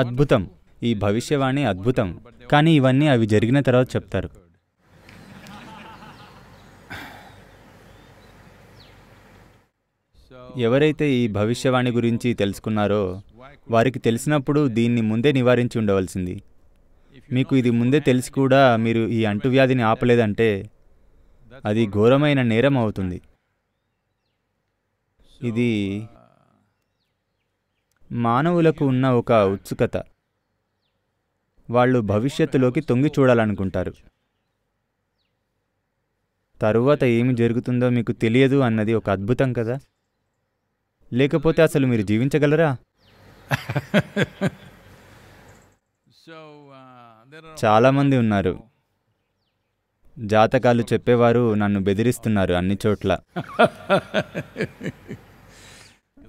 అద్భుతం ఈ భవిష్యవాణి అద్భుతం కానీ ఇవన్నీ అవి జరిగిన తర్వాత చెప్తారు ఎవరైతే ఈ భవిష్యవాణి గురించి తెలుసుకున్నారో వారికి తెలిసినప్పుడు దీన్ని ముందే నివారించి ఉండవలసింది మీకు ఇది ముందే తెలిసి కూడా మీరు ఈ అంటువ్యాధిని ఆపలేదంటే అది ఘోరమైన నేరం అవుతుంది ఇది మానవులకు ఉన్న ఒక ఉత్సుకత వాళ్ళు భవిష్యత్తులోకి తొంగి చూడాలనుకుంటారు తరువాత ఏమి జరుగుతుందో మీకు తెలియదు అన్నది ఒక అద్భుతం కదా లేకపోతే అసలు మీరు జీవించగలరా చాలామంది ఉన్నారు జాతకాలు చెప్పేవారు నన్ను బెదిరిస్తున్నారు అన్ని చోట్ల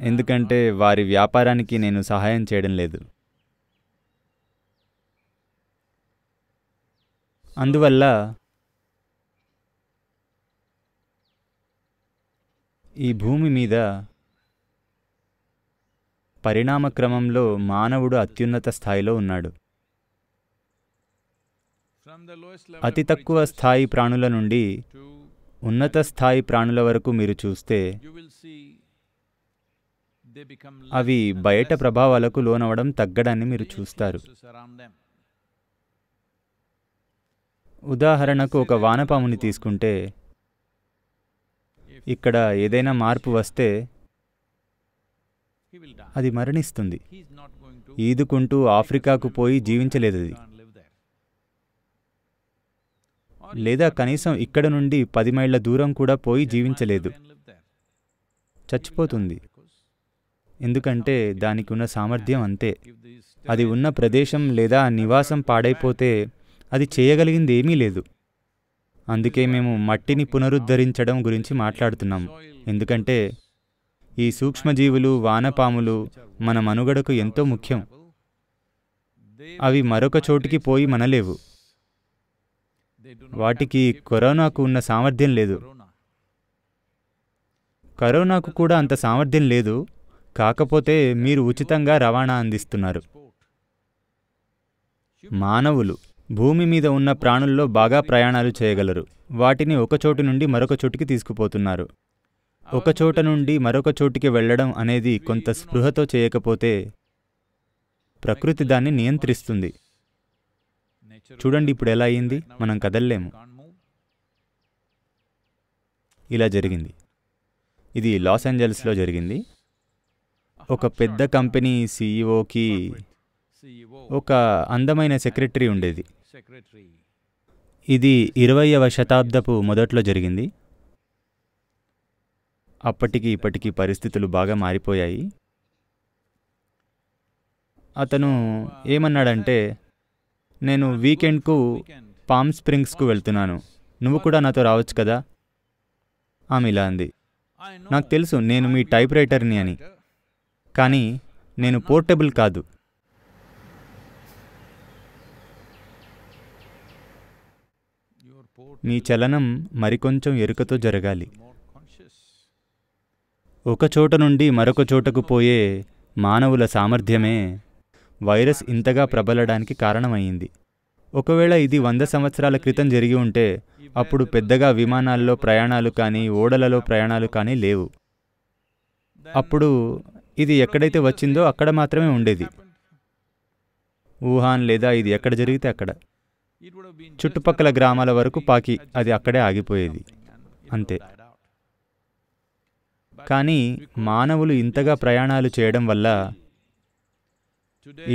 ఎందుకంటే వారి వ్యాపారానికి నేను సహాయం చేయడం లేదు అందువల్ల ఈ భూమి మీద పరిణామ క్రమంలో మానవుడు అత్యున్నత స్థాయిలో ఉన్నాడు అతి తక్కువ స్థాయి ప్రాణుల నుండి ఉన్నత స్థాయి ప్రాణుల వరకు మీరు చూస్తే అవి బయట ప్రభావాలకు లోనవడం తగ్గడాన్ని మీరు చూస్తారు ఉదాహరణకు ఒక వానపాముని తీసుకుంటే ఇక్కడ ఏదైనా మార్పు వస్తే అది మరణిస్తుంది ఈదుకుంటూ ఆఫ్రికాకు పోయి జీవించలేదు అది లేదా కనీసం ఇక్కడ నుండి పది మైళ్ళ దూరం కూడా పోయి జీవించలేదు చచ్చిపోతుంది ఎందుకంటే దానికి ఉన్న సామర్థ్యం అంతే అది ఉన్న ప్రదేశం లేదా నివాసం పాడైపోతే అది చేయగలిగింది ఏమీ లేదు అందుకే మేము మట్టిని పునరుద్ధరించడం గురించి మాట్లాడుతున్నాం ఎందుకంటే ఈ సూక్ష్మజీవులు వానపాములు మన మనుగడకు ఎంతో ముఖ్యం అవి మరొక చోటికి పోయి మనలేవు వాటికి కరోనాకు ఉన్న సామర్థ్యం లేదు కరోనాకు కూడా అంత సామర్థ్యం లేదు కాకపోతే మీరు ఉచితంగా రవాణా అందిస్తున్నారు మానవులు భూమి మీద ఉన్న ప్రాణుల్లో బాగా ప్రయాణాలు చేయగలరు వాటిని ఒక చోటు నుండి మరొక చోటుకి తీసుకుపోతున్నారు ఒక చోట నుండి మరొక చోటుకి వెళ్లడం అనేది కొంత స్పృహతో చేయకపోతే ప్రకృతి దాన్ని నియంత్రిస్తుంది చూడండి ఇప్పుడు ఎలా అయింది మనం కదల్లేము ఇలా జరిగింది ఇది లాస్ ఏంజల్స్లో జరిగింది ఒక పెద్ద కంపెనీ సీఈఓకి ఒక అందమైన సెక్రటరీ ఉండేది ఇది ఇరవయవ శతాబ్దపు మొదట్లో జరిగింది అప్పటికి ఇప్పటికి పరిస్థితులు బాగా మారిపోయాయి అతను ఏమన్నాడంటే నేను వీకెండ్కు పామ్ స్ప్రింగ్స్కు వెళ్తున్నాను నువ్వు కూడా నాతో రావచ్చు కదా ఆమె ఇలా అంది నాకు తెలుసు నేను మీ టైప్ రైటర్ని అని కానీ నేను పోర్టబుల్ కాదు నీ చలనం మరికొంచెం ఎరుకతో జరగాలి ఒక చోట నుండి మరొక చోటకు పోయే మానవుల సామర్థ్యమే వైరస్ ఇంతగా ప్రబలడానికి కారణమైంది ఒకవేళ ఇది వంద సంవత్సరాల క్రితం జరిగి ఉంటే అప్పుడు పెద్దగా విమానాల్లో ప్రయాణాలు కానీ ఓడలలో ప్రయాణాలు కానీ లేవు అప్పుడు ఇది ఎక్కడైతే వచ్చిందో అక్కడ మాత్రమే ఉండేది వుహాన్ లేదా ఇది ఎక్కడ జరిగితే అక్కడ చుట్టుపక్కల గ్రామాల వరకు పాకి అది అక్కడే ఆగిపోయేది అంతే కానీ మానవులు ఇంతగా ప్రయాణాలు చేయడం వల్ల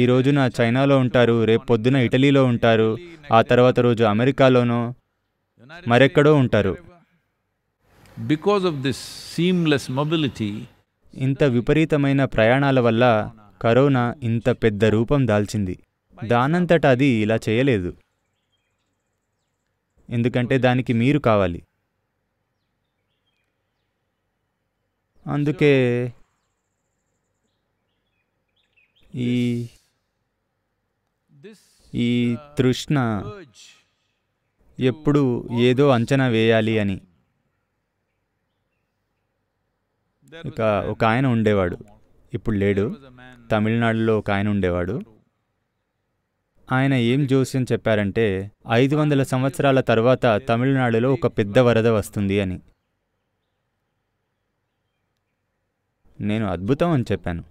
ఈ రోజున చైనాలో ఉంటారు రేపు పొద్దున ఇటలీలో ఉంటారు ఆ తర్వాత రోజు అమెరికాలోనో మరెక్కడో ఉంటారు because of this seamless mobility ఇంత విపరీతమైన ప్రయాణాల వల్ల కరోనా ఇంత పెద్ద రూపం దాల్చింది దానంతట అది ఇలా చేయలేదు ఎందుకంటే దానికి మీరు కావాలి అందుకే ఈ ఈ తృష్ణ ఎప్పుడు ఏదో అంచనా వేయాలి అని ఇక ఒక ఆయన ఉండేవాడు ఇప్పుడు లేడు తమిళనాడులో ఒక ఆయన ఉండేవాడు ఆయన ఏం జోస్యం చెప్పారంటే ఐదు వందల సంవత్సరాల తర్వాత తమిళనాడులో ఒక పెద్ద వరద వస్తుంది అని నేను అద్భుతం అని చెప్పాను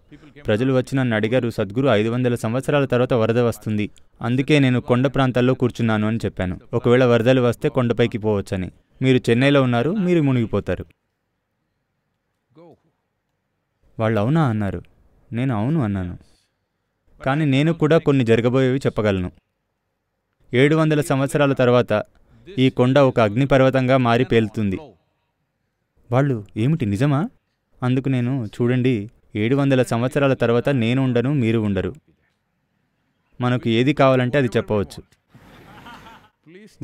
ప్రజలు వచ్చి నన్ను అడిగారు సద్గురు ఐదు వందల సంవత్సరాల తర్వాత వరద వస్తుంది అందుకే నేను కొండ ప్రాంతాల్లో కూర్చున్నాను అని చెప్పాను ఒకవేళ వరదలు వస్తే కొండపైకి పోవచ్చని మీరు చెన్నైలో ఉన్నారు మీరు మునిగిపోతారు వాళ్ళు అవునా అన్నారు నేను అవును అన్నాను కానీ నేను కూడా కొన్ని జరగబోయేవి చెప్పగలను ఏడు వందల సంవత్సరాల తర్వాత ఈ కొండ ఒక అగ్నిపర్వతంగా మారి పేలుతుంది వాళ్ళు ఏమిటి నిజమా అందుకు నేను చూడండి ఏడు వందల సంవత్సరాల తర్వాత నేను ఉండను మీరు ఉండరు మనకు ఏది కావాలంటే అది చెప్పవచ్చు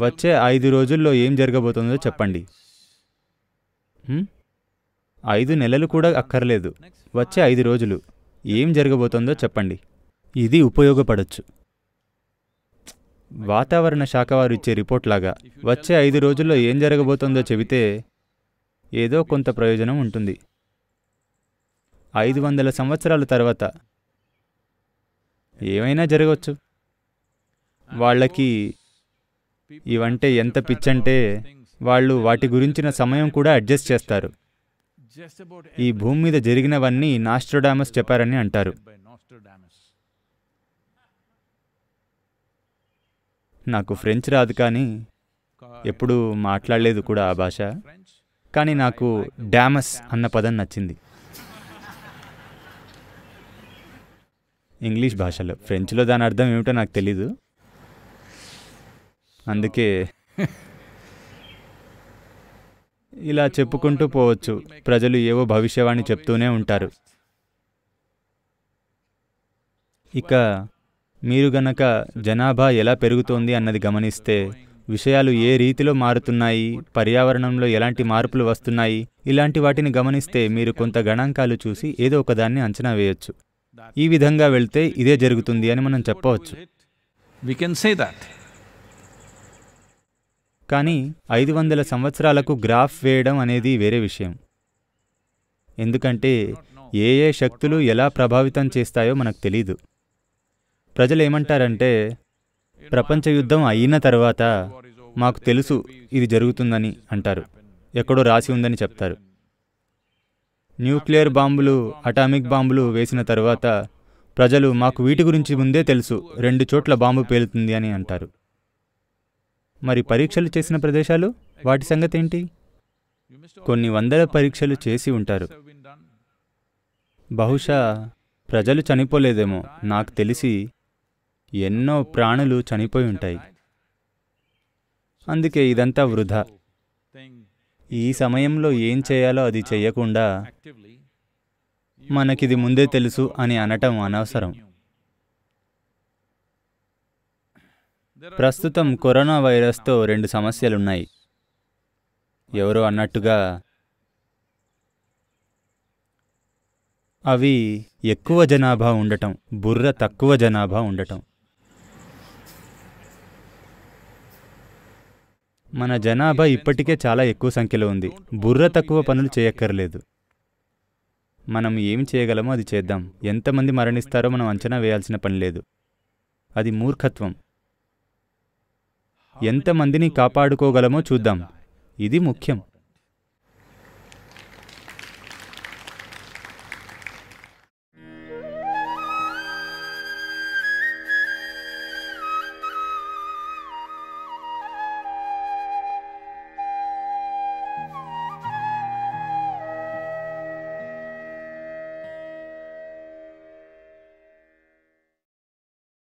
వచ్చే ఐదు రోజుల్లో ఏం జరగబోతుందో చెప్పండి ఐదు నెలలు కూడా అక్కర్లేదు వచ్చే ఐదు రోజులు ఏం జరగబోతోందో చెప్పండి ఇది ఉపయోగపడచ్చు వాతావరణ శాఖ వారు ఇచ్చే రిపోర్ట్ లాగా వచ్చే ఐదు రోజుల్లో ఏం జరగబోతోందో చెబితే ఏదో కొంత ప్రయోజనం ఉంటుంది ఐదు వందల సంవత్సరాల తర్వాత ఏమైనా జరగవచ్చు వాళ్ళకి ఇవంటే ఎంత పిచ్చంటే వాళ్ళు వాటి గురించిన సమయం కూడా అడ్జస్ట్ చేస్తారు ఈ భూమి మీద జరిగినవన్నీ నాస్ట్రోడామస్ చెప్పారని అంటారు నాకు ఫ్రెంచ్ రాదు కానీ ఎప్పుడూ మాట్లాడలేదు కూడా ఆ భాష కానీ నాకు డామస్ అన్న పదం నచ్చింది ఇంగ్లీష్ భాషలో ఫ్రెంచ్లో దాని అర్థం ఏమిటో నాకు తెలీదు అందుకే ఇలా చెప్పుకుంటూ పోవచ్చు ప్రజలు ఏవో భవిష్యవాణి చెప్తూనే ఉంటారు ఇక మీరు గనక జనాభా ఎలా పెరుగుతోంది అన్నది గమనిస్తే విషయాలు ఏ రీతిలో మారుతున్నాయి పర్యావరణంలో ఎలాంటి మార్పులు వస్తున్నాయి ఇలాంటి వాటిని గమనిస్తే మీరు కొంత గణాంకాలు చూసి ఏదో ఒకదాన్ని అంచనా వేయొచ్చు ఈ విధంగా వెళ్తే ఇదే జరుగుతుంది అని మనం చెప్పవచ్చు వి కెన్ సే దాట్ కానీ ఐదు వందల సంవత్సరాలకు గ్రాఫ్ వేయడం అనేది వేరే విషయం ఎందుకంటే ఏ ఏ శక్తులు ఎలా ప్రభావితం చేస్తాయో మనకు తెలీదు ప్రజలు ఏమంటారంటే ప్రపంచ యుద్ధం అయిన తర్వాత మాకు తెలుసు ఇది జరుగుతుందని అంటారు ఎక్కడో రాసి ఉందని చెప్తారు న్యూక్లియర్ బాంబులు అటామిక్ బాంబులు వేసిన తర్వాత ప్రజలు మాకు వీటి గురించి ముందే తెలుసు రెండు చోట్ల బాంబు పేలుతుంది అని అంటారు మరి పరీక్షలు చేసిన ప్రదేశాలు వాటి సంగతి ఏంటి కొన్ని వందల పరీక్షలు చేసి ఉంటారు బహుశా ప్రజలు చనిపోలేదేమో నాకు తెలిసి ఎన్నో ప్రాణులు చనిపోయి ఉంటాయి అందుకే ఇదంతా వృధా ఈ సమయంలో ఏం చేయాలో అది చేయకుండా మనకిది ముందే తెలుసు అని అనటం అనవసరం ప్రస్తుతం కరోనా వైరస్తో రెండు సమస్యలున్నాయి ఎవరో అన్నట్టుగా అవి ఎక్కువ జనాభా ఉండటం బుర్ర తక్కువ జనాభా ఉండటం మన జనాభా ఇప్పటికే చాలా ఎక్కువ సంఖ్యలో ఉంది బుర్ర తక్కువ పనులు చేయక్కర్లేదు మనం ఏం చేయగలమో అది చేద్దాం ఎంతమంది మరణిస్తారో మనం అంచనా వేయాల్సిన పని లేదు అది మూర్ఖత్వం ఎంతమందిని కాపాడుకోగలమో చూద్దాం ఇది ముఖ్యం